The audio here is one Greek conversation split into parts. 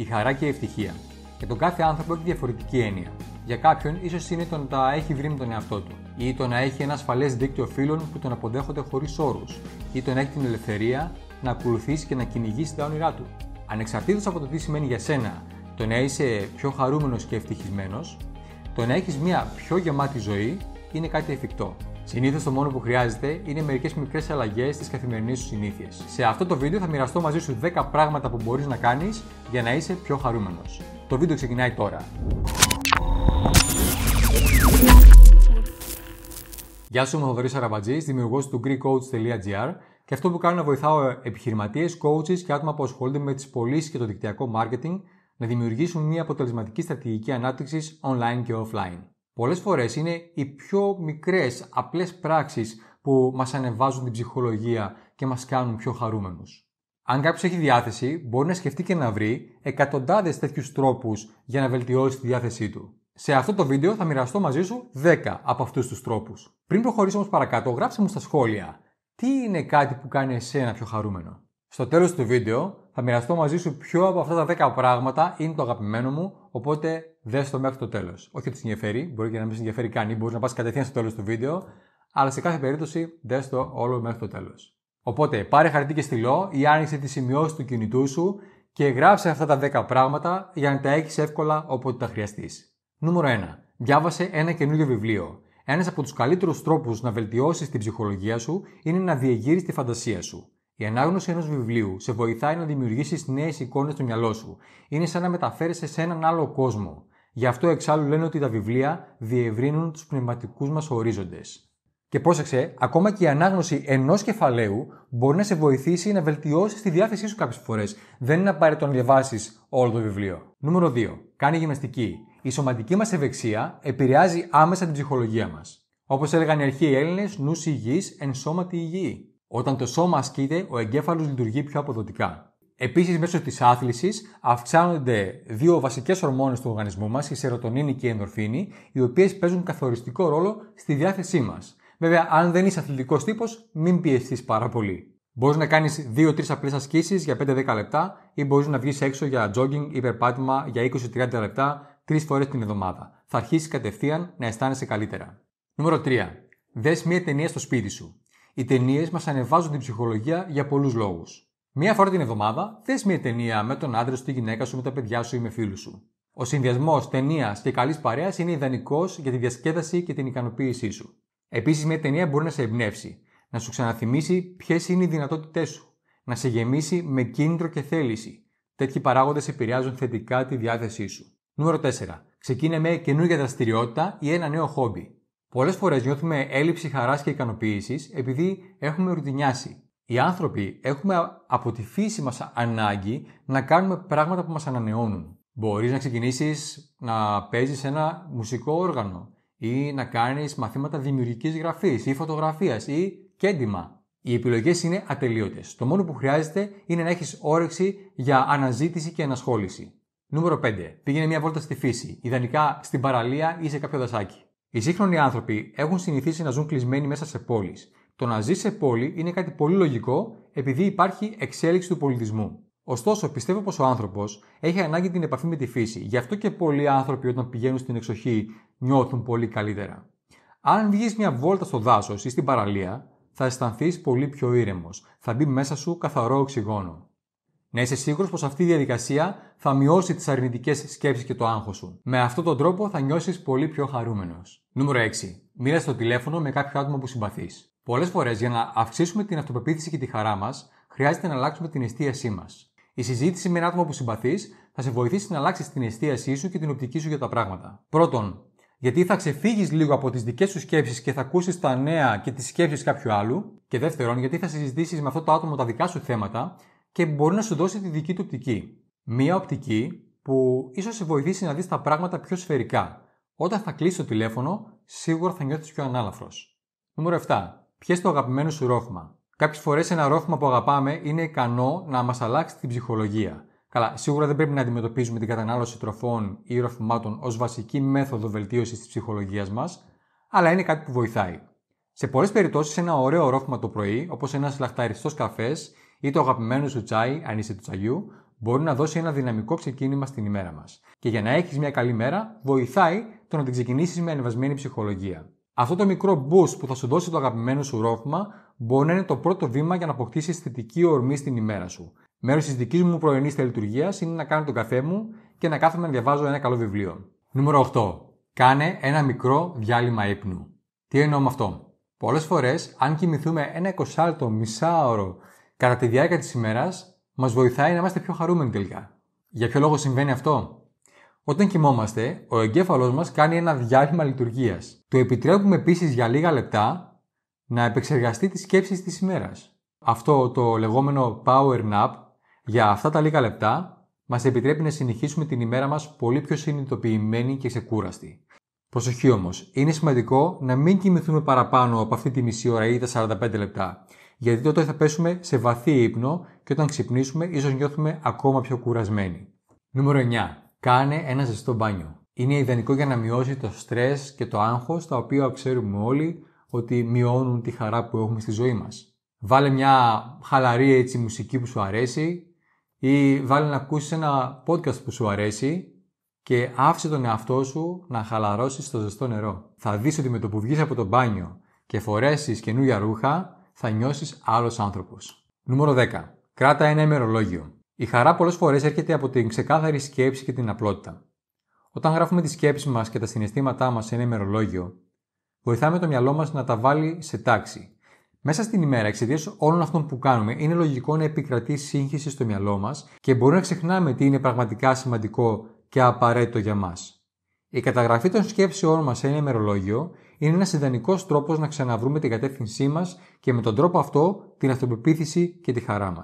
Η χαρά και η ευτυχία. Για τον κάθε άνθρωπο έχει διαφορετική έννοια. Για κάποιον, ίσως είναι το να τα έχει βρει με τον εαυτό του, ή το να έχει ένα ασφαλές δίκτυο φίλων που τον αποδέχονται χωρίς όρους, ή το να έχει την ελευθερία να ακολουθήσει και να κυνηγήσει τα όνειρά του. Ανεξαρτήτως από το τι σημαίνει για σένα το να είσαι πιο χαρούμενος και ευτυχισμένος, το να έχεις μια πιο γεμάτη ζωή είναι κάτι εφικτό. Συνήθως το μόνο που χρειάζεται είναι μερικές μικρές αλλαγές στις καθημερινές σου συνήθειες. Σε αυτό το βίντεο θα μοιραστώ μαζί σου 10 πράγματα που μπορείς να κάνεις για να είσαι πιο χαρούμενος. Το βίντεο ξεκινάει τώρα. Γεια σου, είμαι ο Θοδωρής Αραμπατζή, δημιουργός του GreekCoach.gr και αυτό που κάνω να βοηθάω επιχειρηματίες, coaches και άτομα που ασχολούνται με τις πωλήσεις και το δικτυακό marketing να δημιουργήσουν μια αποτελεσματική στρατηγική ανάπτυξης online και offline πολλές φορές είναι οι πιο μικρές, απλές πράξεις που μας ανεβάζουν την ψυχολογία και μας κάνουν πιο χαρούμενους. Αν κάποιος έχει διάθεση, μπορεί να σκεφτεί και να βρει εκατοντάδες τέτοιους τρόπους για να βελτιώσει τη διάθεσή του. Σε αυτό το βίντεο θα μοιραστώ μαζί σου 10 από αυτούς τους τρόπους. Πριν προχωρήσω όμως παρακάτω, γράψε μου στα σχόλια τι είναι κάτι που κάνει εσένα πιο χαρούμενο. Στο τέλος του βίντεο θα μοιραστώ μαζί σου ποιο από αυτά τα 10 πράγματα είναι το αγαπημένο μου, οπότε δες το μέχρι το τέλος. Όχι ότι σε ενδιαφέρει, μπορεί και να μην σε ενδιαφέρει καν ή μπορείς να πας κατευθείαν στο τέλος του βίντεο, αλλά σε κάθε περίπτωση δες το όλο μέχρι το τέλος. Οπότε πάρε χαρτί και στυλό ή άνοιξε τις σημειώσεις του κινητού σου και γράψε αυτά τα 10 πράγματα για να τα έχεις εύκολα όποτε τα χρειαστείς. Νούμερο 1. Διάβασε ένα καινούριο βιβλίο. Ένας από τους καλύτερους τρόπους να βελτιώσεις την ψυχολογία σου είναι να διεγείρεις τη φαντασία σου. Η ανάγνωση ενός βιβλίου σε βοηθάει να δημιουργήσεις νέες εικόνες στο μυαλό σου. Είναι σαν να μεταφέρεσαι σε έναν άλλο κόσμο. Γι' αυτό εξάλλου λένε ότι τα βιβλία διευρύνουν τους πνευματικούς μας ορίζοντες. Και πρόσεξε, ακόμα και η ανάγνωση ενός κεφαλαίου μπορεί να σε βοηθήσει να βελτιώσεις τη διάθεσή σου κάποιες φορές. Δεν είναι απαραίτητο να διαβάσεις όλο το βιβλίο. Νούμερο 2. Κάνει γυμναστική. Η σωματική μας ευεξία επηρεάζει άμεσα την ψυχολογία μας. Όπως έλεγαν οι αρχαίοι Έλληνες, νους υγιής, εν σώματι υγιή. Όταν το σώμα ασκείται, ο εγκέφαλος λειτουργεί πιο αποδοτικά. Επίσης, μέσω της άθλησης αυξάνονται δύο βασικές ορμόνες του οργανισμού μας, η σερωτονίνη και η ενδορφίνη, οι οποίες παίζουν καθοριστικό ρόλο στη διάθεσή μας. Βέβαια, αν δεν είσαι αθλητικός τύπος, μην πιεστείς πάρα πολύ. Μπορείς να κάνεις 2-3 απλές ασκήσεις για 5-10 λεπτά ή μπορείς να βγεις έξω για jogging ή περπάτημα για 20-30 λεπτά 3 φορές την εβδομάδα. Θα αρχίσεις κατευθείαν να αισθάνεσαι καλύτερα. Νούμερο 3. Δες μία ταινία στο σπίτι σου. Οι ταινίες μας ανεβάζουν την ψυχολογία για πολλούς λόγους. Μία φορά την εβδομάδα θες μία ταινία με τον άντρα σου, τη γυναίκα σου, με τα παιδιά σου ή με φίλους σου. Ο συνδυασμός ταινίας και καλής παρέας είναι ιδανικός για τη διασκέδαση και την ικανοποίησή σου. Επίσης, μία ταινία μπορεί να σε εμπνεύσει, να σου ξαναθυμίσει ποιες είναι οι δυνατότητές σου, να σε γεμίσει με κίνητρο και θέληση. Τέτοιοι παράγοντες επηρεάζουν θετικά τη διάθεσή σου. Νούμερο 4. Ξεκίνε με καινούργια δραστηριότητα ή ένα νέο χόμπι. Πολλές φορές νιώθουμε έλλειψη χαράς και ικανοποίησης επειδή έχουμε ρουτινιάσει. Οι άνθρωποι έχουμε από τη φύση μας ανάγκη να κάνουμε πράγματα που μας ανανεώνουν. Μπορείς να ξεκινήσεις να παίζεις ένα μουσικό όργανο ή να κάνεις μαθήματα δημιουργικής γραφής ή φωτογραφίας ή κέντημα. Οι επιλογές είναι ατελείωτες. Το μόνο που χρειάζεται είναι να έχεις όρεξη για αναζήτηση και ενασχόληση. Νούμερο 5. Πήγαινε μια βόλτα στη φύση, ιδανικά στην παραλία ή σε κάποιο δασάκι. Οι σύγχρονοι άνθρωποι έχουν συνηθίσει να ζουν κλεισμένοι μέσα σε πόλεις. Το να ζει σε πόλη είναι κάτι πολύ λογικό επειδή υπάρχει εξέλιξη του πολιτισμού. Ωστόσο, πιστεύω πως ο άνθρωπος έχει ανάγκη την επαφή με τη φύση. Γι' αυτό και πολλοί άνθρωποι όταν πηγαίνουν στην εξοχή νιώθουν πολύ καλύτερα. Αν βγεις μια βόλτα στο δάσος ή στην παραλία, θα αισθανθείς πολύ πιο ήρεμος. Θα μπει μέσα σου καθαρό οξυγόνο. Να είσαι σίγουρος πως αυτή η διαδικασία θα μειώσει τις αρνητικές σκέψεις και το άγχος σου. Με αυτόν τον τρόπο θα νιώσεις πολύ πιο χαρούμενος. Νούμερο 6. Μοίρα στο τηλέφωνο με κάποιο άτομο που συμπαθείς. Πολλές φορές για να αυξήσουμε την αυτοπεποίθηση και τη χαρά μας, χρειάζεται να αλλάξουμε την εστίασή μας. Η συζήτηση με ένα άτομο που συμπαθείς θα σε βοηθήσει να αλλάξεις την εστίασή σου και την οπτική σου για τα πράγματα. Πρώτον, γιατί θα ξεφύγεις λίγο από τις δικές σου σκέψεις και θα ακούσεις τα νέα και τις σκέψεις κάποιου άλλου. Και δεύτερον, γιατί θα συζητήσεις με αυτό το άτομο τα δικά σου θέματα και μπορεί να σου δώσει τη δική του οπτική. Μία οπτική που ίσως σε βοηθήσει να δεις τα πράγματα πιο σφαιρικά. Όταν θα κλείσει το τηλέφωνο, σίγουρα θα νιώθεις πιο ανάλαφρος. Νούμερο 7. Ποιε το αγαπημένο σου ρόφημα. Κάποιες φορές ένα ρόφημα που αγαπάμε είναι ικανό να μας αλλάξει την ψυχολογία. Καλά, σίγουρα δεν πρέπει να αντιμετωπίζουμε την κατανάλωση τροφών ή ροφημάτων ως βασική μέθοδο βελτίωσης της ψυχολογίας μας, αλλά είναι κάτι που βοηθάει. Σε πολλές περιπτώσεις, ένα ωραίο ρόφημα το πρωί, όπως ένας λαχταριστός καφές ή το αγαπημένος σου τσάι, αν είσαι του τσαγιού, μπορεί να δώσει ένα δυναμικό ξεκίνημα στην ημέρα μας. Και για να έχεις μια καλή μέρα, βοηθάει το να την ξεκινήσεις με ανεβασμένη ψυχολογία. Αυτό το μικρό boost που θα σου δώσει το αγαπημένο σου ρόφημα μπορεί να είναι το πρώτο βήμα για να αποκτήσεις θετική ορμή στην ημέρα σου. Μέρος της δικής μου πρωινής λειτουργία είναι να κάνω τον καφέ μου και να κάθομαι να διαβάζω ένα καλό βιβλίο. Νούμερο 8. Κάνε ένα μικρό διάλειμμα ύπνου. Τι εννοώ με αυτό. Πολλές φορές, αν κοιμηθούμε ένα εικοσάλτο, μισάωρο κατά τη διάρκεια της ημέρας μας βοηθάει να είμαστε πιο χαρούμενοι τελικά. Για ποιο λόγο συμβαίνει αυτό, Όταν κοιμόμαστε, ο εγκέφαλός μας κάνει ένα διάλειμμα λειτουργίας. Του επιτρέπουμε επίσης για λίγα λεπτά να επεξεργαστεί τις σκέψεις της ημέρας. Αυτό το λεγόμενο power nap για αυτά τα λίγα λεπτά μας επιτρέπει να συνεχίσουμε την ημέρα μας πολύ πιο συνειδητοποιημένη και ξεκούραστη. Προσοχή όμως, είναι σημαντικό να μην κοιμηθούμε παραπάνω από αυτή τη μισή ώρα ή τα 45 λεπτά, γιατί τότε θα πέσουμε σε βαθύ ύπνο και όταν ξυπνήσουμε ίσως νιώθουμε ακόμα πιο κουρασμένοι. Νούμερο 9. Κάνε ένα ζεστό μπάνιο. Είναι ιδανικό για να μειώσει το στρες και το άγχος, τα οποία ξέρουμε όλοι ότι μειώνουν τη χαρά που έχουμε στη ζωή μας. Βάλε μια χαλαρή έτσι μουσική που σου αρέσει ή βάλε να ακούσεις ένα podcast που σου αρέσει και άφησε τον εαυτό σου να χαλαρώσεις στο ζεστό νερό. Θα δεις ότι με το που βγεις από το μπάνιο και φορέσεις καινούργια ρούχα, θα νιώσεις άλλος άνθρωπος. Νούμερο 10. Κράτα ένα ημερολόγιο. Η χαρά πολλές φορές έρχεται από την ξεκάθαρη σκέψη και την απλότητα. Όταν γράφουμε τη σκέψη μας και τα συναισθήματά μας σε ένα ημερολόγιο, βοηθάμε το μυαλό μας να τα βάλει σε τάξη. Μέσα στην ημέρα, εξαιτίας όλων αυτών που κάνουμε, είναι λογικό να επικρατεί σύγχυση στο μυαλό μας και μπορούμε να ξεχνάμε τι είναι πραγματικά σημαντικό και απαραίτητο για μας. Η καταγραφή των σκέψεών μας σε ένα ημερολόγιο είναι ένας ιδανικός τρόπος να ξαναβρούμε την κατεύθυνσή μας και με τον τρόπο αυτό την αυτοπεποίθηση και τη χαρά μας.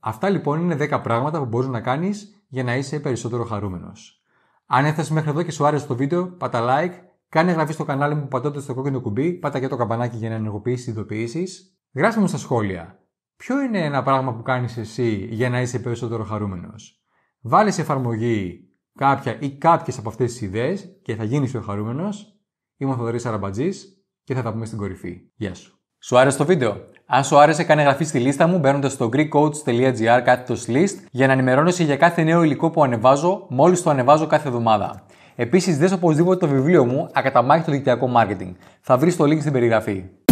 Αυτά λοιπόν είναι 10 πράγματα που μπορείς να κάνεις για να είσαι περισσότερο χαρούμενος. Αν έφτασες μέχρι εδώ και σου άρεσε το βίντεο, πατά like, κάνε εγγραφή στο κανάλι μου πατώντα το κόκκινο κουμπί, πάτα και το καμπανάκι για να ενεργοποιήσεις ειδοποιήσεις. Γράψτε μου στα σχόλια, ποιο είναι ένα πράγμα που κάνεις εσύ για να είσαι περισσότερο χαρούμενος. Βάλει εφαρμογή κάποια ή κάποιες από αυτές τις ιδέες και θα γίνεις πιο χαρούμενος. Είμαι ο Θοδωρής Αραμπατζής και θα τα πούμε στην κορυφή. Γεια σου. Σου άρεσε το βίντεο. Αν σου άρεσε, κάνε εγγραφή στη λίστα μου μπαίνοντας στο greekcoach.gr κάθετος list για να ενημερώνεσαι για κάθε νέο υλικό που ανεβάζω μόλις το ανεβάζω κάθε εβδομάδα. Επίσης, δες οπωσδήποτε το βιβλίο μου Ακαταμάχητο Δικτυακό Μάρκετινγκ. Θα βρεις το link στην περιγραφή.